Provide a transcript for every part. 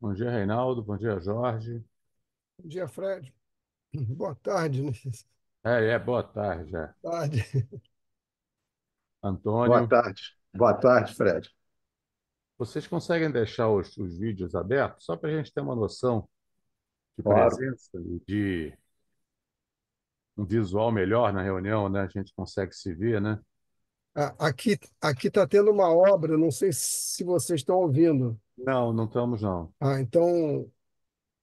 Bom dia, Reinaldo. Bom dia, Jorge. Bom dia, Fred. Boa tarde, né? É, é, boa tarde. É. Boa tarde. Antônio. Boa tarde. Boa tarde, Fred. Vocês conseguem deixar os, os vídeos abertos? Só para a gente ter uma noção de claro. presença e de um visual melhor na reunião, né? A gente consegue se ver, né? Aqui está tendo uma obra, não sei se vocês estão ouvindo. Não, não estamos, não. Ah, então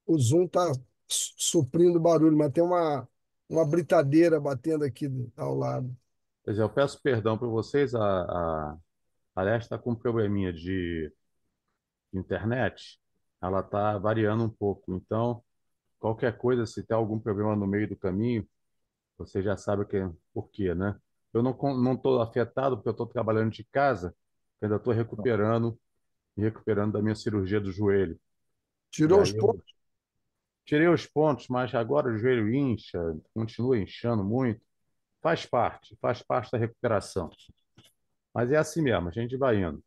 o Zoom está suprindo barulho, mas tem uma, uma britadeira batendo aqui ao lado. Quer dizer, eu peço perdão para vocês, a, a, a Leste está com um probleminha de, de internet, ela está variando um pouco, então qualquer coisa, se tem algum problema no meio do caminho, você já sabe que, por quê, né? Eu não estou não estou afetado porque eu estou trabalhando de casa, ainda estou recuperando me recuperando da minha cirurgia do joelho. Tirou os pontos? Tirei os pontos, mas agora o joelho incha, continua inchando muito. Faz parte, faz parte da recuperação. Mas é assim mesmo, a gente vai indo.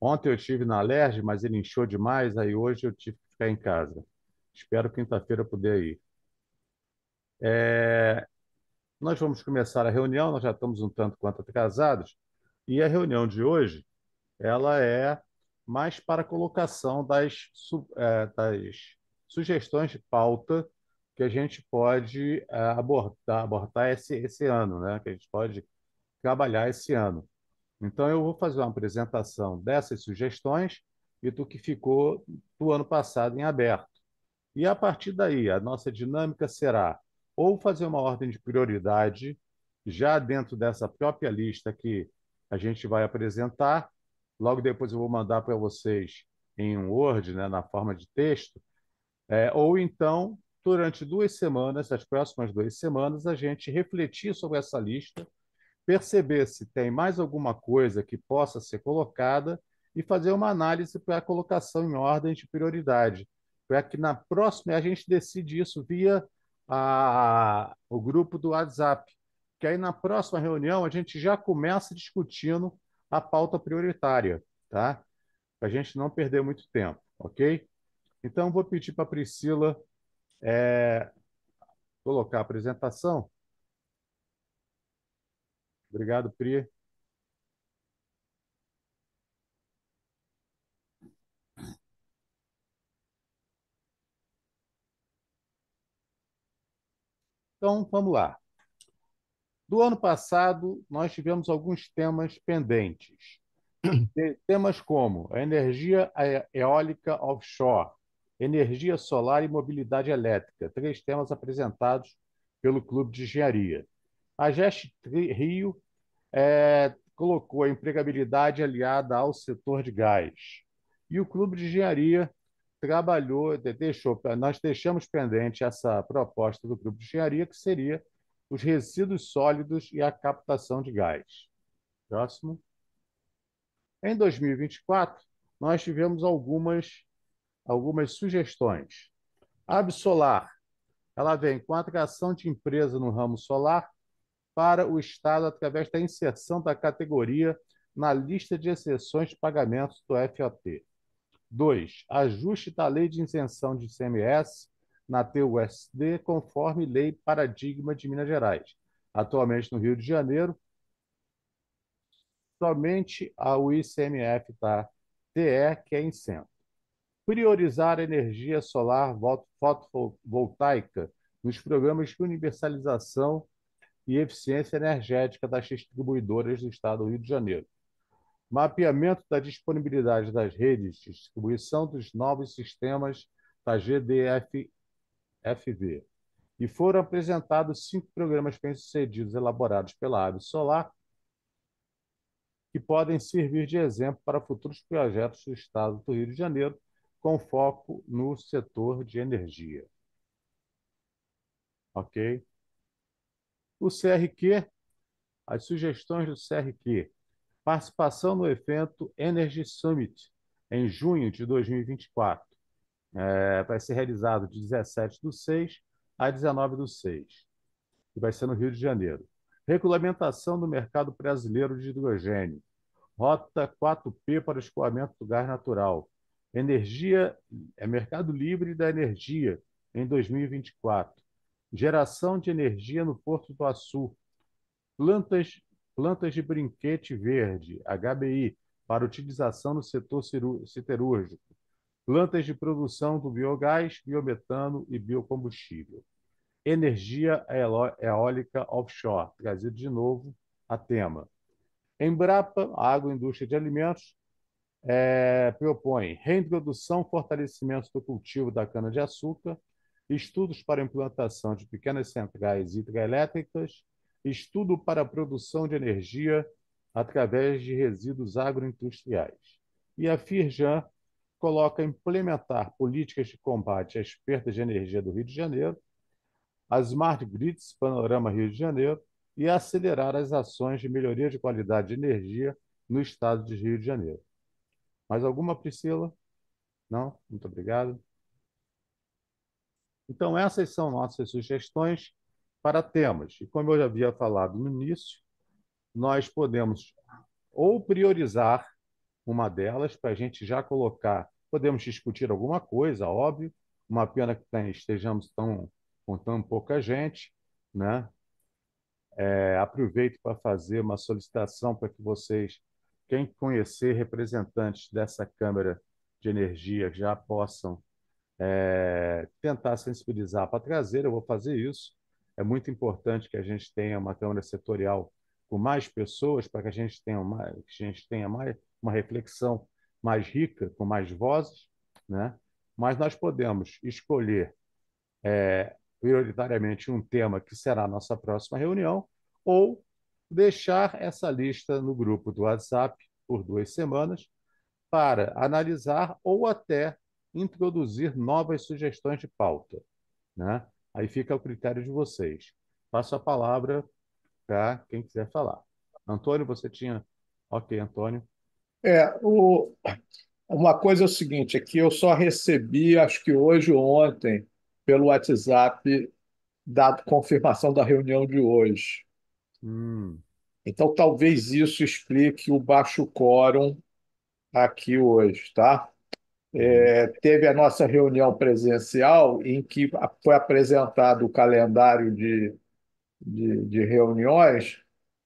Ontem eu tive na alergia, mas ele inchou demais, aí hoje eu tive que ficar em casa. Espero quinta-feira poder ir. É... Nós vamos começar a reunião, nós já estamos um tanto quanto atrasados, e a reunião de hoje, ela é mas para a colocação das, é, das sugestões de pauta que a gente pode abordar, é, abordar esse, esse ano, né? que a gente pode trabalhar esse ano. Então, eu vou fazer uma apresentação dessas sugestões e do que ficou do ano passado em aberto. E a partir daí, a nossa dinâmica será ou fazer uma ordem de prioridade já dentro dessa própria lista que a gente vai apresentar, Logo depois eu vou mandar para vocês em um Word, né, na forma de texto. É, ou então, durante duas semanas, as próximas duas semanas, a gente refletir sobre essa lista, perceber se tem mais alguma coisa que possa ser colocada e fazer uma análise para a colocação em ordem de prioridade, para que na próxima a gente decide isso via a, o grupo do WhatsApp, que aí na próxima reunião a gente já começa discutindo a pauta prioritária, tá? Para a gente não perder muito tempo, ok? Então, vou pedir para a Priscila é, colocar a apresentação. Obrigado, Pri. Então, vamos lá. Do ano passado, nós tivemos alguns temas pendentes. temas como a energia eólica offshore, energia solar e mobilidade elétrica, três temas apresentados pelo Clube de Engenharia. A GEST Rio é, colocou a empregabilidade aliada ao setor de gás. E o Clube de Engenharia trabalhou, deixou, nós deixamos pendente essa proposta do Clube de Engenharia, que seria os resíduos sólidos e a captação de gás. Próximo. Em 2024, nós tivemos algumas, algumas sugestões. Absolar, ela vem com a atração de empresa no ramo solar para o Estado através da inserção da categoria na lista de exceções de pagamentos do FAP. 2. Ajuste da lei de isenção de ICMS na TUSD, conforme lei paradigma de Minas Gerais. Atualmente no Rio de Janeiro, somente a UICMF da TE que é centro. Priorizar a energia solar fotovoltaica nos programas de universalização e eficiência energética das distribuidoras do Estado do Rio de Janeiro. Mapeamento da disponibilidade das redes, distribuição dos novos sistemas da GDF FV, e foram apresentados cinco programas bem-sucedidos elaborados pela Ave Solar, que podem servir de exemplo para futuros projetos do Estado do Rio de Janeiro, com foco no setor de energia. Ok? O CRQ, as sugestões do CRQ. Participação no evento Energy Summit, em junho de 2024. É, vai ser realizado de 17 do 6 a 19 do 6, e vai ser no Rio de Janeiro. Regulamentação do mercado brasileiro de hidrogênio. Rota 4P para escoamento do gás natural. Energia é mercado livre da energia em 2024. Geração de energia no Porto do Açu. Plantas, plantas de brinquete verde, HBI, para utilização no setor siderúrgico plantas de produção do biogás, biometano e biocombustível. Energia eólica offshore, trazido de novo a tema. Embrapa, a agroindústria de alimentos, é, propõe reintrodução, fortalecimento do cultivo da cana-de-açúcar, estudos para implantação de pequenas centrais hidrelétricas, estudo para a produção de energia através de resíduos agroindustriais. E a Firjan coloca implementar políticas de combate às perdas de energia do Rio de Janeiro, a Smart Grids Panorama Rio de Janeiro e acelerar as ações de melhoria de qualidade de energia no estado de Rio de Janeiro. Mais alguma, Priscila? Não? Muito obrigado. Então, essas são nossas sugestões para temas. E como eu já havia falado no início, nós podemos ou priorizar uma delas para a gente já colocar Podemos discutir alguma coisa, óbvio. Uma pena que estejamos tão, com tão pouca gente. Né? É, aproveito para fazer uma solicitação para que vocês, quem conhecer representantes dessa Câmara de Energia, já possam é, tentar sensibilizar para trazer. Eu vou fazer isso. É muito importante que a gente tenha uma Câmara setorial com mais pessoas para que a gente tenha mais, que a gente tenha mais uma reflexão mais rica, com mais vozes, né? mas nós podemos escolher é, prioritariamente um tema que será a nossa próxima reunião ou deixar essa lista no grupo do WhatsApp por duas semanas para analisar ou até introduzir novas sugestões de pauta. Né? Aí fica o critério de vocês. Passo a palavra para quem quiser falar. Antônio, você tinha. Ok, Antônio. É, o... uma coisa é o seguinte, é que eu só recebi, acho que hoje ou ontem, pelo WhatsApp, dado confirmação da reunião de hoje. Hum. Então, talvez isso explique o baixo quórum aqui hoje, tá? É, uhum. teve a nossa reunião presencial, em que foi apresentado o calendário de, de, de reuniões,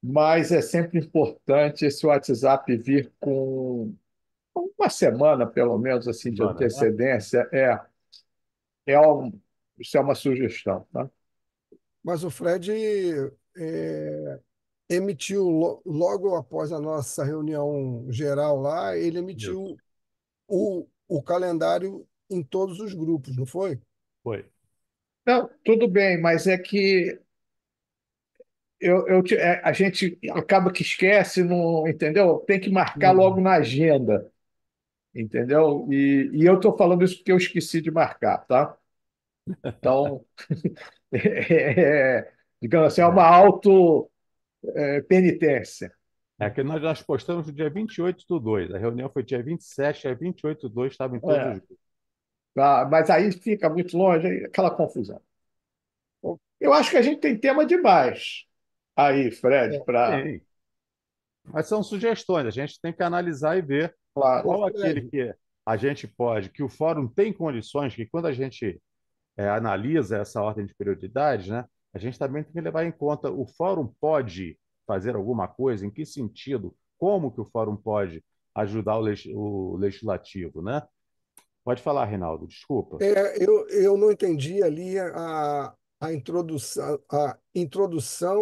mas é sempre importante esse WhatsApp vir com uma semana, pelo menos, assim, de né? antecedência. É, é um, isso é uma sugestão. Tá? Mas o Fred é, emitiu, logo após a nossa reunião geral lá, ele emitiu o, o calendário em todos os grupos, não foi? Foi. Não, tudo bem, mas é que eu, eu, é, a gente acaba que esquece, não, entendeu? Tem que marcar uhum. logo na agenda, entendeu? E, e eu estou falando isso porque eu esqueci de marcar, tá? Então, é, é, é, digamos assim, é uma auto é, penitência. É que nós, nós postamos no dia 28 do 2, a reunião foi dia 27, dia 28 do 2 estava em todos é. os grupos. Ah, tá, mas aí fica muito longe, aquela confusão. Eu acho que a gente tem tema demais aí, Fred, é, para. Mas são sugestões, a gente tem que analisar e ver claro, qual Fred. aquele que a gente pode, que o fórum tem condições, que quando a gente é, analisa essa ordem de prioridades, né, a gente também tem que levar em conta o fórum pode fazer alguma coisa, em que sentido, como que o fórum pode ajudar o, o legislativo, né? Pode falar, Reinaldo, desculpa. É, eu, eu não entendi ali a, a introdução, a introdução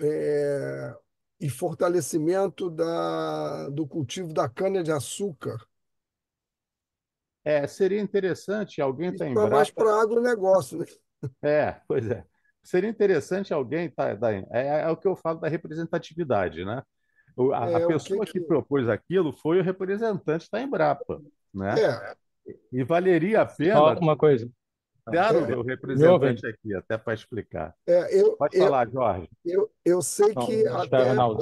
é, e fortalecimento da, do cultivo da cana-de-açúcar. É, seria interessante alguém estar tá é mais para agronegócio, né? É, pois é. Seria interessante alguém tá, tá é, é, o que eu falo da representatividade, né? a, é, pessoa que... que... propôs aquilo foi o representante da Embrapa, né? É. E valeria a pena... Só uma coisa. Convidaram é, o representante aqui, até para explicar. É, eu, Pode eu, falar, Jorge. Eu, eu sei Não, que até pela,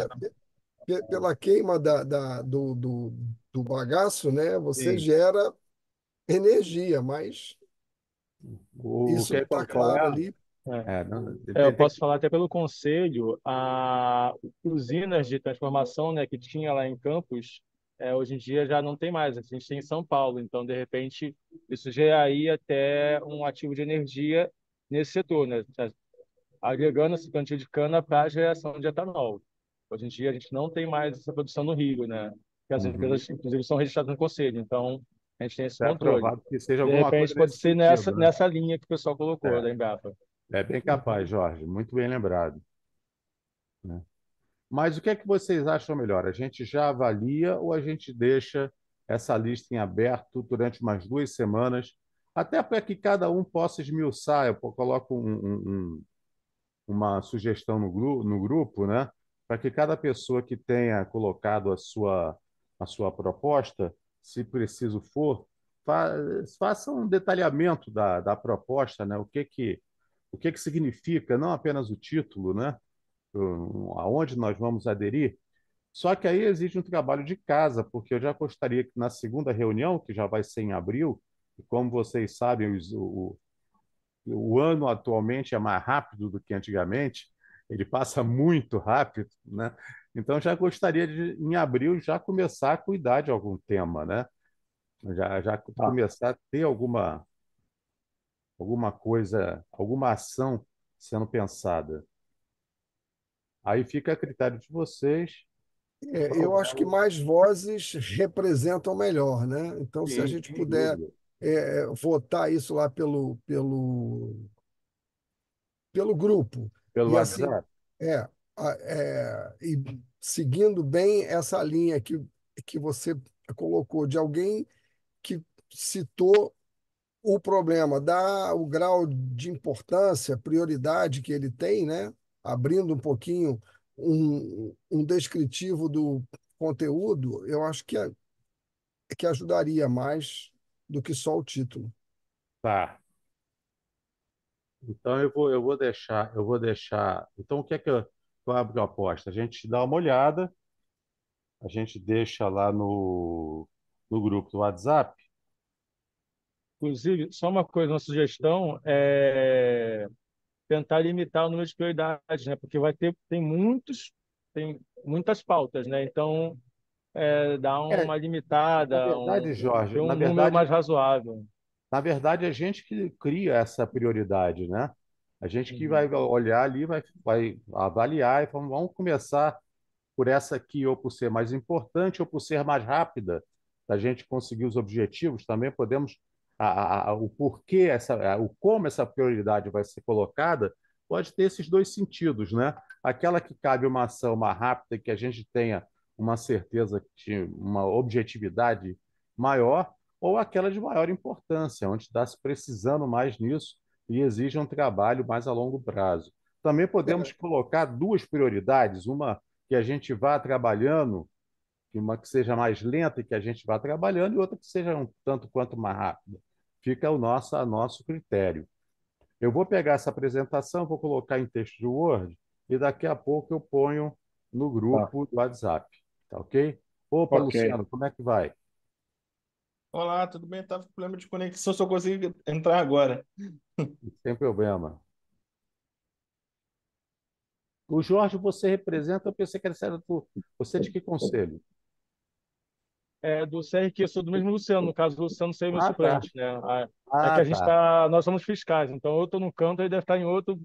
pela queima da, da, do, do, do bagaço, né, você Sim. gera energia, mas o isso está é claro ali. É, é, é eu posso falar até pelo conselho, a usinas de transformação né, que tinha lá em Campos, é, hoje em dia já não tem mais. A gente tem em São Paulo, então de repente isso geraria é até um ativo de energia nesse setor, né? Tá agregando esse plantio de cana para a geração de etanol. Hoje em dia a gente não tem mais essa produção no Rio, né? Que as uhum. empresas inclusive são registradas no conselho, então a gente tem esse é controle. Que seja de repente pode ser nessa né? nessa linha que o pessoal colocou é. da Embrapa. É bem capaz, Jorge. Muito bem lembrado. Né? Mas o que é que vocês acham melhor? A gente já avalia ou a gente deixa essa lista em aberto durante umas duas semanas, até para que cada um possa esmiuçar? Eu coloco um, um, uma sugestão no, gru no grupo, né? Para que cada pessoa que tenha colocado a sua, a sua proposta, se preciso for, fa faça um detalhamento da, da proposta, né? O que que o que, que significa não apenas o título, né? aonde nós vamos aderir. Só que aí exige um trabalho de casa, porque eu já gostaria que na segunda reunião, que já vai ser em abril, e como vocês sabem, o, o, o ano atualmente é mais rápido do que antigamente, ele passa muito rápido, né? Então já gostaria de, em abril, já começar a cuidar de algum tema, né? Já, já tá. começar a ter alguma, alguma coisa, alguma ação sendo pensada. Aí fica a critério de vocês. É, eu acho que mais vozes representam melhor, né? Então, se a gente puder é, é, votar isso lá pelo, pelo, pelo grupo. Pelo e assim, É, é, e seguindo bem essa linha que, que você colocou de alguém que citou o problema, dá o grau de importância, prioridade que ele tem, né? abrindo um pouquinho um, um descritivo do conteúdo, eu acho que, é, que ajudaria mais do que só o título. Tá. Então eu vou, eu vou deixar, eu vou deixar. Então o que é que eu, eu abro a aposta? A gente dá uma olhada, a gente deixa lá no, no grupo do WhatsApp. Inclusive, só uma coisa, uma sugestão é tentar limitar o número de prioridades, né? Porque vai ter tem muitos tem muitas pautas, né? Então é, dá é, uma é, limitada, na verdade, um, Jorge, um na número verdade, mais razoável. Na verdade, a gente que cria essa prioridade, né? A gente que uhum. vai olhar ali, vai, vai avaliar e falar, vamos começar por essa aqui, ou por ser mais importante, ou por ser mais rápida, da gente conseguir os objetivos. Também podemos a, a, o porquê, essa, o como essa prioridade vai ser colocada, pode ter esses dois sentidos, né? Aquela que cabe uma ação mais rápida, que a gente tenha uma certeza, uma objetividade maior, ou aquela de maior importância, onde está se precisando mais nisso e exige um trabalho mais a longo prazo. Também podemos colocar duas prioridades, uma que a gente vá trabalhando uma que seja mais lenta e que a gente vá trabalhando e outra que seja um tanto quanto mais rápida. Fica o nosso, a nosso critério. Eu vou pegar essa apresentação, vou colocar em texto de Word e daqui a pouco eu ponho no grupo tá. do WhatsApp, tá ok? Opa, okay. Luciano, como é que vai? Olá, tudo bem? Estava com problema de conexão, só consigo entrar agora. Sem problema. O Jorge, você representa, eu pensei que era você é de que conselho? é, do CRQ, eu sou do mesmo Luciano, no caso, o Luciano saiu meu ah, tá. suplente, tá. né? É, é ah, é que a gente tá. tá. Nós somos fiscais, então eu estou num canto, ele deve estar tá em outro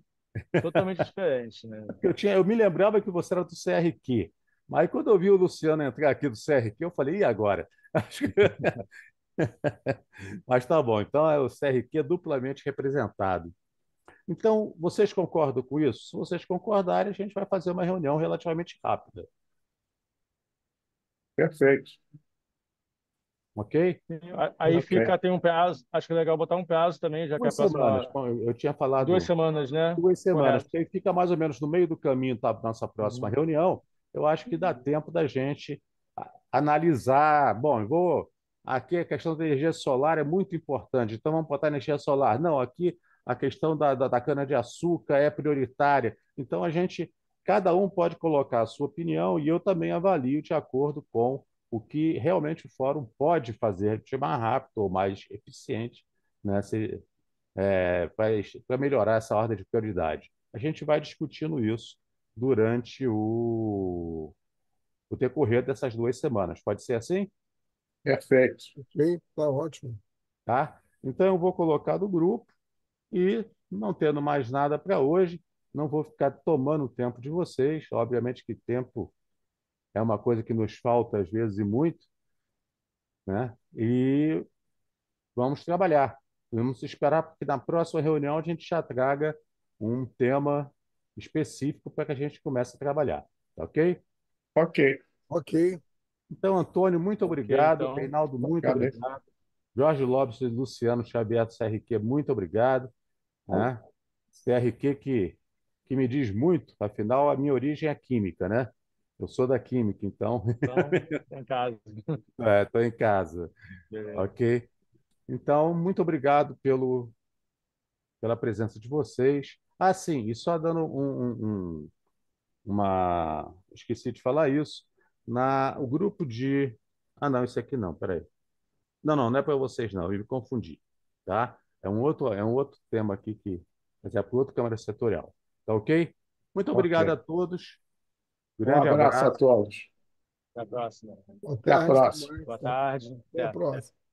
totalmente diferente, né? Eu, tinha, eu me lembrava que você era do CRQ, mas quando eu vi o Luciano entrar aqui do CRQ, eu falei, e agora? Acho que... mas tá bom, então é o CRQ duplamente representado. Então, vocês concordam com isso? Se vocês concordarem, a gente vai fazer uma reunião relativamente rápida. Perfeito. Ok? Aí okay. fica, tem um prazo, acho que é legal botar um prazo também, já duas que é a próxima. Semanas. Eu tinha falado. Duas semanas, né? Duas semanas, porque aí fica mais ou menos no meio do caminho da tá, nossa próxima uhum. reunião. Eu acho que dá uhum. tempo da gente analisar. Bom, eu vou. Aqui a questão da energia solar é muito importante, então vamos botar energia solar. Não, aqui a questão da, da, da cana-de-açúcar é prioritária. Então a gente, cada um pode colocar a sua opinião e eu também avalio de acordo com o que realmente o fórum pode fazer de mais rápido ou mais eficiente né, é, para melhorar essa ordem de prioridade. A gente vai discutindo isso durante o, o decorrer dessas duas semanas. Pode ser assim? Perfeito. Ok, tá ótimo. Tá? Então eu vou colocar do grupo e não tendo mais nada para hoje, não vou ficar tomando o tempo de vocês. Obviamente que tempo é uma coisa que nos falta às vezes e muito, né? E vamos trabalhar. Vamos esperar porque na próxima reunião a gente já traga um tema específico para que a gente comece a trabalhar, tá ok? Ok. Ok. Então, Antônio, muito obrigado. Okay, então. Reinaldo, muito obrigado. obrigado. Jorge Lopes e Luciano Xavier do CRQ, muito obrigado. Né? CRQ que, que me diz muito, afinal, a minha origem é química, né? Eu sou da química, então. Então, em casa. é, estou em casa. É. Ok. Então, muito obrigado pelo, pela presença de vocês. Ah, sim, e só dando um, um, um, uma. Esqueci de falar isso. Na, o grupo de. Ah, não, isso aqui não, peraí. Não, não, não é para vocês, não, eu me confundi. Tá? É um outro, é um outro tema aqui que. Mas é para outro Câmara Setorial. Tá ok? Muito obrigado okay. a todos. Grande um abraço, abraço a todos. Até a próxima. Até a próxima. Boa tarde. Até a próxima.